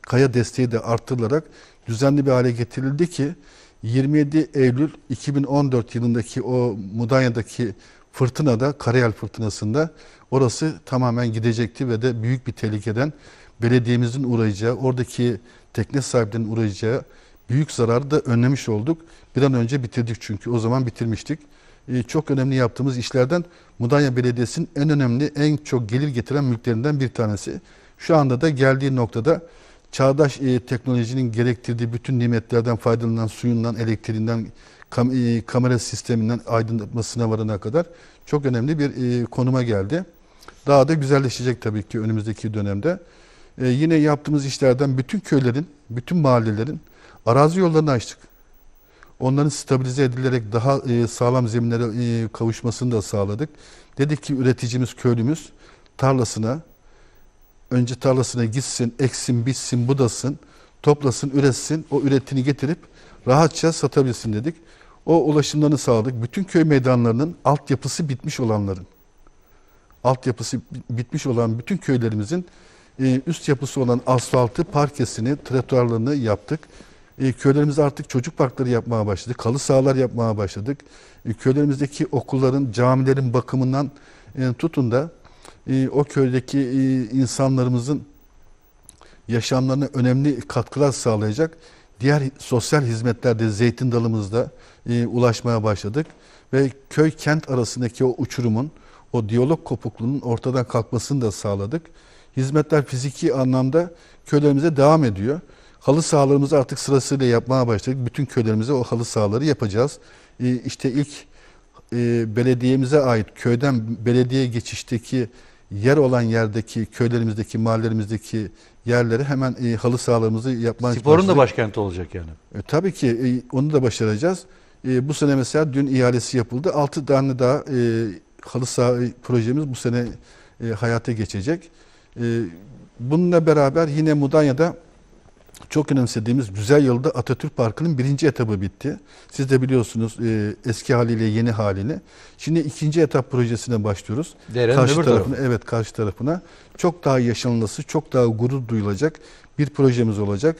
kaya desteği de arttırılarak düzenli bir hale getirildi ki 27 Eylül 2014 yılındaki o Mudanya'daki fırtınada, Karayel fırtınasında orası tamamen gidecekti ve de büyük bir tehlikeden belediyemizin uğrayacağı, oradaki tekne sahiplerinin uğrayacağı büyük zararı da önlemiş olduk. Bir an önce bitirdik çünkü o zaman bitirmiştik. Ee, çok önemli yaptığımız işlerden Mudanya Belediyesi'nin en önemli, en çok gelir getiren mülklerinden bir tanesi. Şu anda da geldiği noktada çağdaş e, teknolojinin gerektirdiği bütün nimetlerden faydalanan suyundan, elektriğinden, kam e, kamera sisteminden aydınlatmasına varana kadar çok önemli bir e, konuma geldi. Daha da güzelleşecek tabii ki önümüzdeki dönemde. E, yine yaptığımız işlerden bütün köylerin, bütün mahallelerin arazi yollarını açtık. Onların stabilize edilerek daha e, sağlam zeminlere e, kavuşmasını da sağladık. Dedik ki üreticimiz, köylümüz tarlasına, önce tarlasına gitsin, eksin, bitsin, budasın, toplasın, üretsin, o üretini getirip rahatça satabilsin dedik. O ulaşımlarını sağladık. Bütün köy meydanlarının altyapısı bitmiş olanların, altyapısı bitmiş olan bütün köylerimizin e, üst yapısı olan asfaltı, parkesini, trotuarlarını yaptık. E, Köylerimizde artık çocuk parkları yapmaya başladık, kalı sahalar yapmaya başladık. E, köylerimizdeki okulların, camilerin bakımından tutun da e, o köydeki e, insanlarımızın yaşamlarına önemli katkılar sağlayacak diğer sosyal hizmetlerde zeytin dalımızda e, ulaşmaya başladık ve köy kent arasındaki o uçurumun o diyalog kopukluğunun ortadan kalkmasını da sağladık. Hizmetler fiziki anlamda köylerimize devam ediyor. Halı sahalarımızı artık sırasıyla yapmaya başladık. Bütün köylerimize o halı sahaları yapacağız. E, işte ilk e, belediyemize ait köyden belediye geçişteki yer olan yerdeki köylerimizdeki mahallelerimizdeki yerleri hemen e, halı sahalarımızı yapmaya Sporun da başkenti olacak yani. E, tabii ki e, onu da başaracağız. E, bu sene mesela dün ihalesi yapıldı. 6 tane daha e, halı saha projemiz bu sene e, hayata geçecek. E, bununla beraber yine Mudanya'da çok önemsediğimiz güzel yılda Atatürk Parkı'nın birinci etabı bitti. Siz de biliyorsunuz e, eski haliyle yeni halini. Şimdi ikinci etap projesine başlıyoruz. Derenin karşı tarafına, tarafı. evet karşı tarafına çok daha yaşanılması, çok daha gurur duyulacak bir projemiz olacak.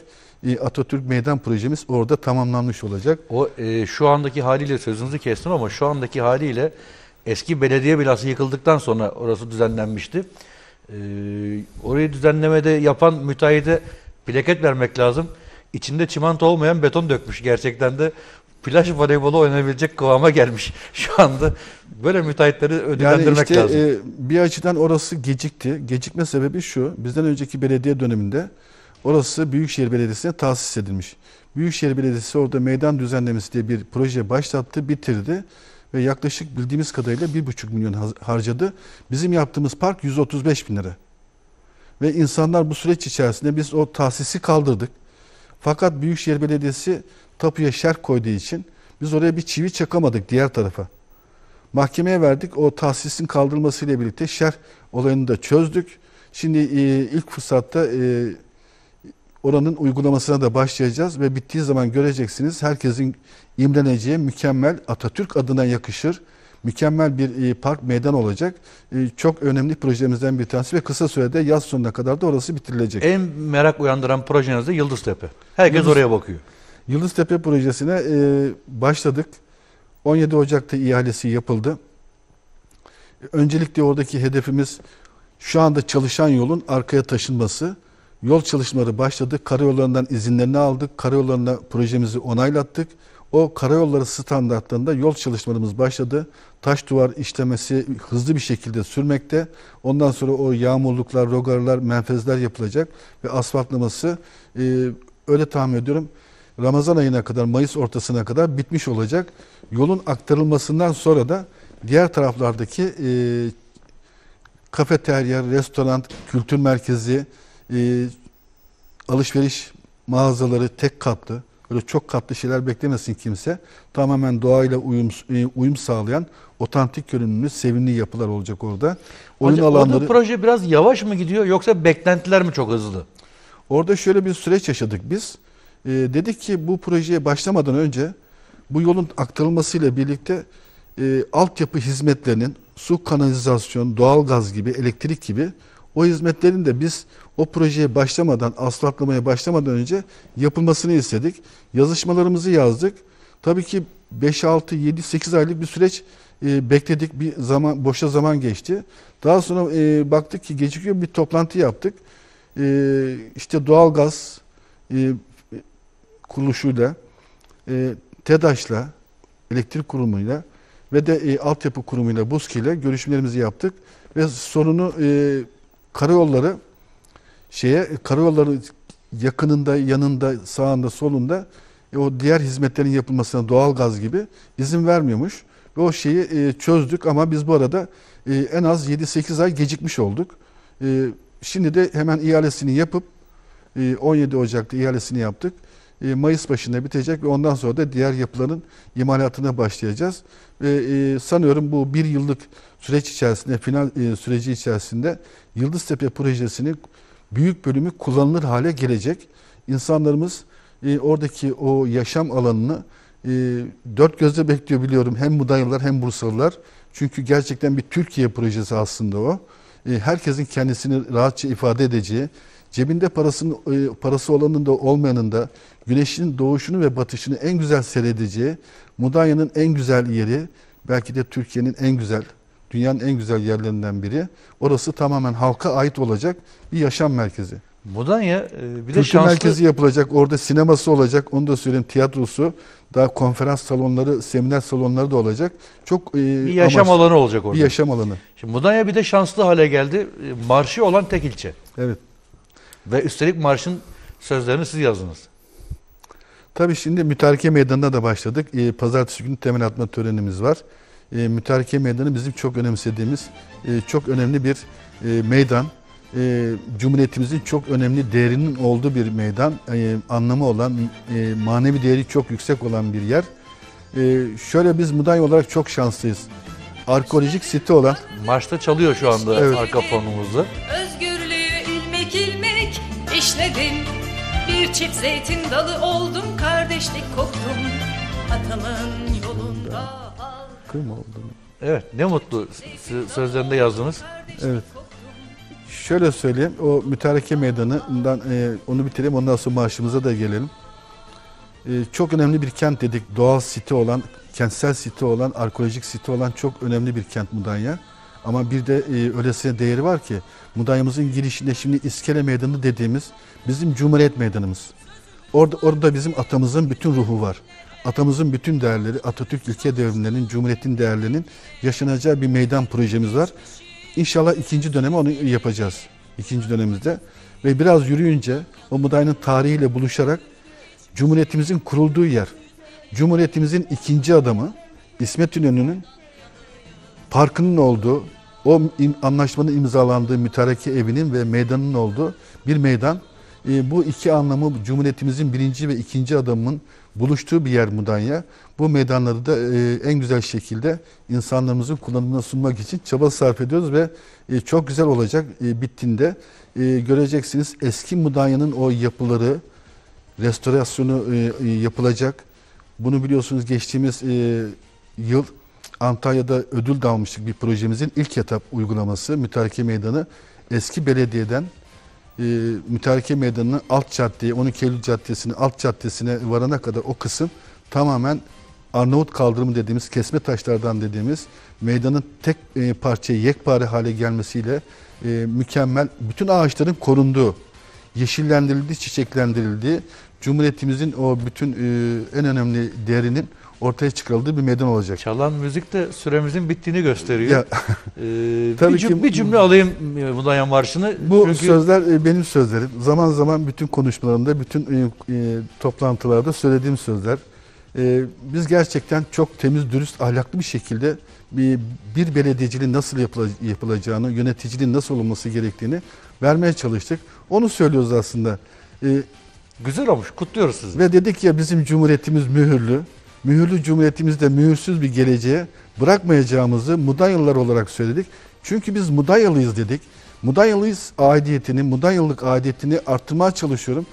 E, Atatürk Meydan projemiz orada tamamlanmış olacak. O e, şu andaki haliyle sözünüzü kestim ama şu andaki haliyle eski belediye binası yıkıldıktan sonra orası düzenlenmişti. E, orayı düzenlemede yapan müteahhide plaket vermek lazım. İçinde çimento olmayan beton dökmüş gerçekten de plaj voleybolu oynayabilecek kıvama gelmiş şu anda. Böyle müteahhitleri ödüllendirmek yani işte, lazım. E, bir açıdan orası gecikti. Gecikme sebebi şu. Bizden önceki belediye döneminde orası Büyükşehir Belediyesi'ne tahsis edilmiş. Büyükşehir Belediyesi orada meydan düzenlemesi diye bir proje başlattı, bitirdi ve yaklaşık bildiğimiz kadarıyla 1,5 milyon harcadı. Bizim yaptığımız park 135 bin lira. Ve insanlar bu süreç içerisinde biz o tahsisi kaldırdık. Fakat Büyükşehir Belediyesi tapuya şerh koyduğu için biz oraya bir çivi çakamadık diğer tarafa. Mahkemeye verdik. O tahsisin kaldırılmasıyla birlikte şerh olayını da çözdük. Şimdi e, ilk fırsatta e, oranın uygulamasına da başlayacağız ve bittiği zaman göreceksiniz herkesin imreneceği mükemmel Atatürk adına yakışır mükemmel bir e, park meydan olacak. E, çok önemli projelerimizden bir tanesi ve kısa sürede yaz sonuna kadar da orası bitirilecek. En merak uyandıran projeniz de Yıldıztepe. Herkes Yıldız, oraya bakıyor. Yıldıztepe projesine e, başladık. 17 Ocak'ta ihalesi yapıldı. Öncelikle oradaki hedefimiz şu anda çalışan yolun arkaya taşınması. Yol çalışmaları başladı. Karayollarından izinlerini aldık. Karayollarına projemizi onaylattık. O karayolları standartlarında yol çalışmalarımız başladı. Taş duvar işlemesi hızlı bir şekilde sürmekte. Ondan sonra o yağmurluklar, rogarlar, menfezler yapılacak ve asfaltlaması e, öyle tahmin ediyorum Ramazan ayına kadar, Mayıs ortasına kadar bitmiş olacak. Yolun aktarılmasından sonra da diğer taraflardaki e, kafeterya, restoran, kültür merkezi, e, alışveriş mağazaları tek katlı, Böyle çok katlı şeyler beklemesin kimse. Tamamen doğayla uyum, e, uyum sağlayan otantik görünümlü, sevimli yapılar olacak orada. Oyun Hocam, alanları... Orada proje biraz yavaş mı gidiyor yoksa beklentiler mi çok hızlı? Orada şöyle bir süreç yaşadık biz. Ee, dedik ki bu projeye başlamadan önce bu yolun aktarılmasıyla birlikte e, altyapı hizmetlerinin su, kanalizasyon, doğalgaz gibi, elektrik gibi o hizmetlerin de biz o projeye başlamadan, aslaklamaya başlamadan önce yapılmasını istedik. Yazışmalarımızı yazdık. Tabii ki 5, 6, 7, 8 aylık bir süreç e, bekledik. Bir zaman boşa zaman geçti. Daha sonra e, baktık ki gecikiyor bir toplantı yaptık. E, işte doğalgaz e, kuruluşuyla, e, TEDAŞ'la, elektrik kurumuyla ve de e, altyapı kurumuyla, BUSK ile görüşmelerimizi yaptık. Ve sorunu e, karayolları şeye karayolları yakınında, yanında, sağında, solunda e, o diğer hizmetlerin yapılmasına doğal gaz gibi izin vermiyormuş. Ve o şeyi e, çözdük ama biz bu arada e, en az 7-8 ay gecikmiş olduk. E, şimdi de hemen ihalesini yapıp e, 17 Ocak'ta ihalesini yaptık. E, Mayıs başında bitecek ve ondan sonra da diğer yapıların imalatına başlayacağız. Ve e, sanıyorum bu bir yıllık süreç içerisinde, final e, süreci içerisinde Yıldız Tepe projesinin büyük bölümü kullanılır hale gelecek. İnsanlarımız e, oradaki o yaşam alanını e, dört gözle bekliyor biliyorum hem Mudanyalılar hem Bursalılar. Çünkü gerçekten bir Türkiye projesi aslında o. E, herkesin kendisini rahatça ifade edeceği, cebinde parasının e, parası olanın da olmayanın da güneşin doğuşunu ve batışını en güzel seyredeceği, Mudanya'nın en güzel yeri, belki de Türkiye'nin en güzel Dünyanın en güzel yerlerinden biri. Orası tamamen halka ait olacak bir yaşam merkezi. Mudanya ya ee, bir de Kültür şanslı... merkezi yapılacak. Orada sineması olacak. Onu da söyleyeyim. Tiyatrosu, daha konferans salonları, seminer salonları da olacak. Çok e, bir yaşam amaçlı. alanı olacak orada. Bir yaşam alanı. Şimdi ya bir de şanslı hale geldi. Ee, marşı olan tek ilçe. Evet. Ve üstelik marşın sözlerini siz yazdınız. Tabii şimdi mütareke meydanına da başladık. Ee, pazartesi günü temel atma törenimiz var e, mütareke meydanı bizim çok önemsediğimiz e, çok önemli bir e, meydan. E, Cumhuriyetimizin çok önemli değerinin olduğu bir meydan. E, anlamı olan, e, manevi değeri çok yüksek olan bir yer. E, şöyle biz Mudanya olarak çok şanslıyız. Arkeolojik site olan... Marşta çalıyor şu anda evet. arka fonumuzu. Özgürlüğü ilmek ilmek işledim. Bir çift zeytin dalı oldum, kardeşlik koktum. Atamın yolunda hakkım oldu. Evet ne mutlu sözlerinde yazdınız. Evet. Şöyle söyleyeyim o mütareke meydanından e, onu bitireyim ondan sonra maaşımıza da gelelim. E, çok önemli bir kent dedik doğal site olan kentsel site olan arkeolojik site olan çok önemli bir kent Mudanya. Ama bir de e, öylesine değeri var ki Mudanya'mızın girişinde şimdi İskele Meydanı dediğimiz bizim Cumhuriyet Meydanımız. Orada, orada bizim atamızın bütün ruhu var atamızın bütün değerleri, Atatürk ülke devrimlerinin, Cumhuriyet'in değerlerinin yaşanacağı bir meydan projemiz var. İnşallah ikinci dönemi onu yapacağız. İkinci dönemimizde. Ve biraz yürüyünce o Muday'ın tarihiyle buluşarak Cumhuriyetimizin kurulduğu yer, Cumhuriyetimizin ikinci adamı İsmet İnönü'nün parkının olduğu, o anlaşmanın imzalandığı mütareke evinin ve meydanın olduğu bir meydan. Ee, bu iki anlamı Cumhuriyetimizin birinci ve ikinci adamının buluştuğu bir yer Mudanya. Bu meydanları da e, en güzel şekilde insanlarımızın kullanımına sunmak için çaba sarf ediyoruz ve e, çok güzel olacak e, bittiğinde e, göreceksiniz eski Mudanya'nın o yapıları restorasyonu e, e, yapılacak. Bunu biliyorsunuz geçtiğimiz e, yıl Antalya'da ödül de bir projemizin ilk etap uygulaması mütareke meydanı eski belediyeden e, mütareke meydanının alt caddeye 12 Eylül caddesini alt caddesine varana kadar o kısım tamamen Arnavut kaldırımı dediğimiz kesme taşlardan dediğimiz meydanın tek e, parçaya yekpare hale gelmesiyle e, mükemmel bütün ağaçların korunduğu, yeşillendirildiği, çiçeklendirildiği Cumhuriyetimizin o bütün e, en önemli değerinin ortaya çıkarıldığı bir meydan olacak. Çalan müzik de süremizin bittiğini gösteriyor. Ya, ee, tabii bir, cüm- ki, bir cümle alayım e, Mudanya Marşı'nı. Bu Çünkü... sözler e, benim sözlerim. Zaman zaman bütün konuşmalarımda, bütün e, e, toplantılarda söylediğim sözler. E, biz gerçekten çok temiz, dürüst, ahlaklı bir şekilde bir, bir belediyeciliğin nasıl yapıla, yapılacağını, yöneticiliğin nasıl olması gerektiğini vermeye çalıştık. Onu söylüyoruz aslında. E, Güzel olmuş, kutluyoruz sizi. Ve dedik ya bizim cumhuriyetimiz mühürlü mühürlü cumhuriyetimizde mühürsüz bir geleceğe bırakmayacağımızı Mudanyılılar olarak söyledik. Çünkü biz Mudanyalıyız dedik. Mudanyalıyız aidiyetini, Mudanyalılık aidiyetini arttırmaya çalışıyorum.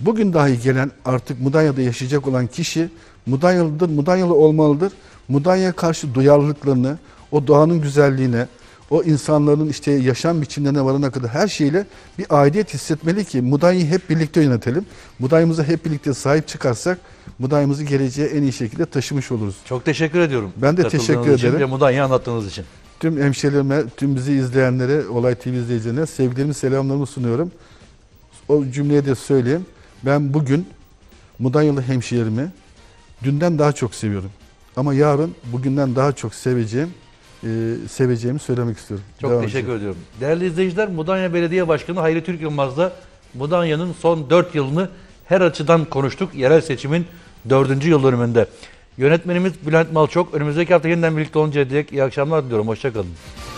Bugün dahi gelen artık Mudanya'da yaşayacak olan kişi Mudanyalıdır, Mudanyalı olmalıdır. Mudanya karşı duyarlılıklarını, o doğanın güzelliğine, o insanların işte yaşam biçimlerine varana kadar her şeyle bir aidiyet hissetmeli ki Mudanya'yı hep birlikte yönetelim. Mudanya'mıza hep birlikte sahip çıkarsak Mudanya'mızı geleceğe en iyi şekilde taşımış oluruz. Çok teşekkür ediyorum. Ben de teşekkür ederim. Ve Mudanya'yı anlattığınız için. Tüm hemşehrilerime, tüm bizi izleyenlere, Olay TV izleyicilerine sevgilerimi, selamlarımı sunuyorum. O cümleyi de söyleyeyim. Ben bugün Mudanyalı hemşehirimi dünden daha çok seviyorum. Ama yarın bugünden daha çok seveceğim e, seveceğimi söylemek istiyorum. Çok Devam teşekkür edeceğim. ediyorum. Değerli izleyiciler, Mudanya Belediye Başkanı Hayri Türk Yılmaz'la Mudanya'nın son 4 yılını her açıdan konuştuk. Yerel seçimin 4. yıl dönümünde. Yönetmenimiz Bülent Malçok. Önümüzdeki hafta yeniden birlikte olunca diyerek iyi akşamlar diliyorum. Hoşçakalın.